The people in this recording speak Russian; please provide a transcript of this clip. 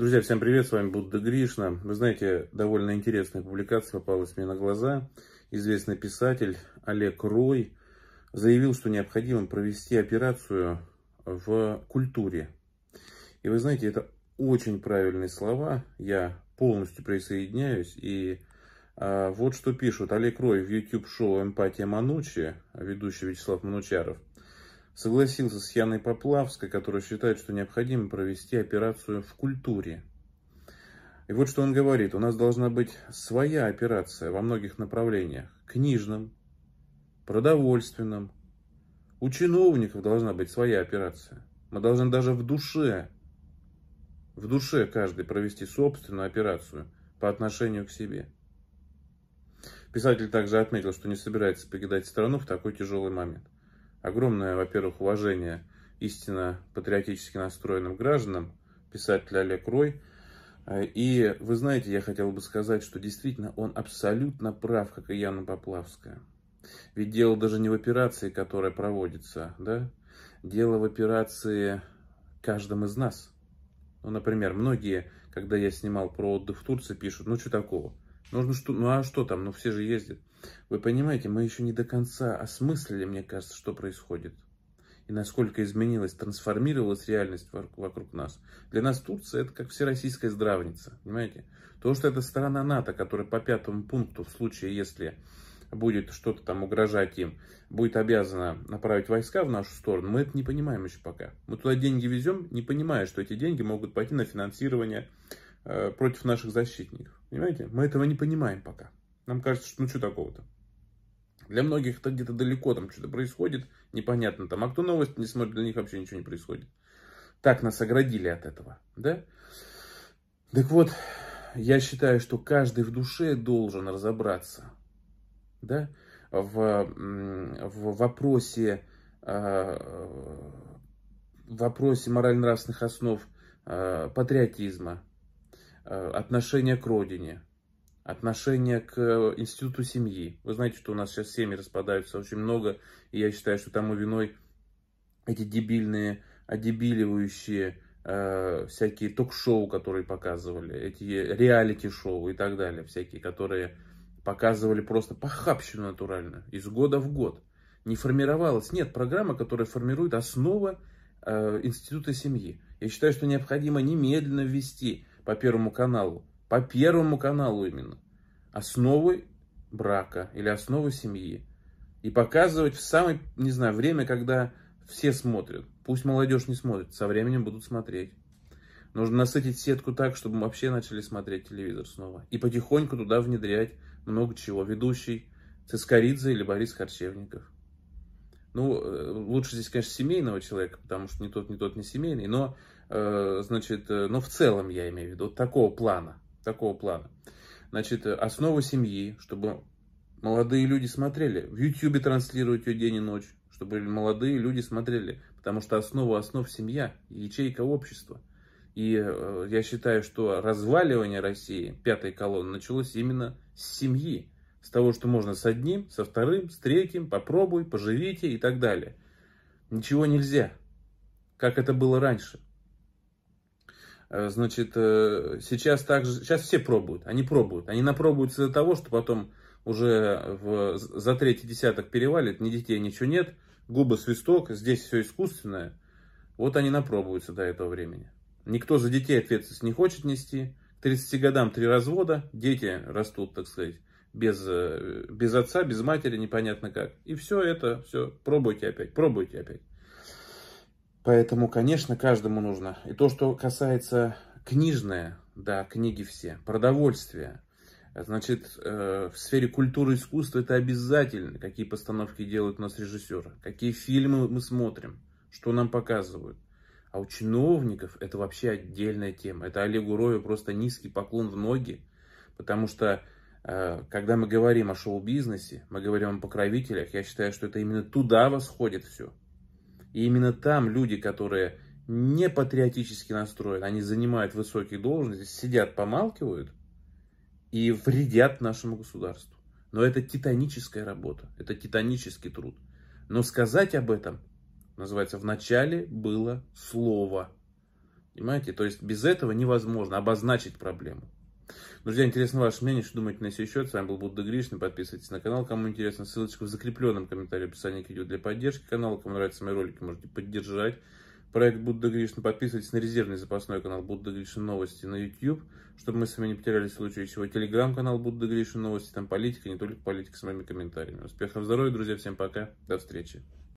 Друзья, всем привет, с вами Будда Гришна. Вы знаете, довольно интересная публикация попалась мне на глаза. Известный писатель Олег Рой заявил, что необходимо провести операцию в культуре. И вы знаете, это очень правильные слова, я полностью присоединяюсь. И а, вот что пишут Олег Рой в YouTube-шоу «Эмпатия Манучи», ведущий Вячеслав Манучаров – согласился с Яной Поплавской, которая считает, что необходимо провести операцию в культуре. И вот что он говорит. У нас должна быть своя операция во многих направлениях. Книжном, продовольственном. У чиновников должна быть своя операция. Мы должны даже в душе, в душе каждый провести собственную операцию по отношению к себе. Писатель также отметил, что не собирается покидать страну в такой тяжелый момент – огромное, во-первых, уважение истинно патриотически настроенным гражданам, писатель Олег Рой. Э, и вы знаете, я хотел бы сказать, что действительно он абсолютно прав, как и Яна Поплавская. Ведь дело даже не в операции, которая проводится, да? Дело в операции каждым из нас. Ну, например, многие, когда я снимал про отдых в Турции, пишут, ну что такого? Нужно что, ну а что там, ну все же ездят. Вы понимаете, мы еще не до конца осмыслили, мне кажется, что происходит. И насколько изменилась, трансформировалась реальность вокруг нас. Для нас Турция это как всероссийская здравница, понимаете? То, что это страна НАТО, которая по пятому пункту, в случае, если будет что-то там угрожать им, будет обязана направить войска в нашу сторону, мы это не понимаем еще пока. Мы туда деньги везем, не понимая, что эти деньги могут пойти на финансирование Э, против наших защитников. Понимаете? Мы этого не понимаем пока. Нам кажется, что ну что такого-то? Для многих это где-то далеко там что-то происходит, непонятно там. А кто новости не смотрит, для них вообще ничего не происходит. Так нас оградили от этого, да? Так вот, я считаю, что каждый в душе должен разобраться, да, в, в вопросе, э, в вопросе морально-нравственных основ э, патриотизма, Э, отношение к родине, отношение к э, институту семьи. Вы знаете, что у нас сейчас семьи распадаются очень много, и я считаю, что тому виной эти дебильные, одебиливающие э, всякие ток-шоу, которые показывали, эти реалити-шоу и так далее, всякие, которые показывали просто похабщину натурально, из года в год. Не формировалась, нет программа, которая формирует основа э, института семьи. Я считаю, что необходимо немедленно ввести по Первому каналу, по Первому каналу именно, основы брака или основы семьи. И показывать в самое, не знаю, время, когда все смотрят. Пусть молодежь не смотрит, со временем будут смотреть. Нужно насытить сетку так, чтобы вообще начали смотреть телевизор снова. И потихоньку туда внедрять много чего. Ведущий Цискоридзе или Борис Харчевников. Ну, э, лучше здесь, конечно, семейного человека, потому что ни тот, ни тот не семейный, но, э, значит, э, но в целом я имею в виду вот такого плана, такого плана. Значит, основа семьи, чтобы молодые люди смотрели. В Ютьюбе транслировать ее день и ночь, чтобы молодые люди смотрели. Потому что основа основ семья, ячейка общества. И я считаю, что разваливание России, пятой колонны, началось именно с семьи. С того, что можно с одним, со вторым, с третьим, попробуй, поживите и так далее. Ничего нельзя, как это было раньше. Э, значит, э, сейчас также, сейчас все пробуют, они пробуют. Они напробуются до того, что потом уже в, за третий десяток перевалит, ни детей, ничего нет, губы свисток, здесь все искусственное. Вот они напробуются до этого времени. Никто за детей ответственность не хочет нести. К 30 годам три развода, дети растут, так сказать, без, э, без отца, без матери, непонятно как. И все это, все, пробуйте опять, пробуйте опять. Поэтому, конечно, каждому нужно. И то, что касается книжное, да, книги все, продовольствие, значит, э, в сфере культуры и искусства это обязательно, какие постановки делают у нас режиссеры, какие фильмы мы смотрим, что нам показывают. А у чиновников это вообще отдельная тема. Это Олегу Рою просто низкий поклон в ноги, потому что Э, когда мы говорим о шоу-бизнесе, мы говорим о покровителях, я считаю, что это именно туда восходит все. И именно там люди, которые не патриотически настроены, они занимают высокие должности, сидят, помалкивают и вредят нашему государству. Но это титаническая работа, это титанический труд. Но сказать об этом, называется, в начале было слово. Понимаете, то есть без этого невозможно обозначить проблему. Друзья, интересно ваше мнение, что думаете на сей счет. С вами был Будда Гришна, Подписывайтесь на канал, кому интересно. Ссылочка в закрепленном комментарии в описании к видео для поддержки канала. Кому нравятся мои ролики, можете поддержать. Проект Будда Гришна, Подписывайтесь на резервный запасной канал Будда Гришна Новости на YouTube, чтобы мы с вами не потерялись в случае чего. Телеграм-канал Будда Гришна Новости. Там политика, не только политика, с моими комментариями. Успехов, здоровья, друзья. Всем пока. До встречи.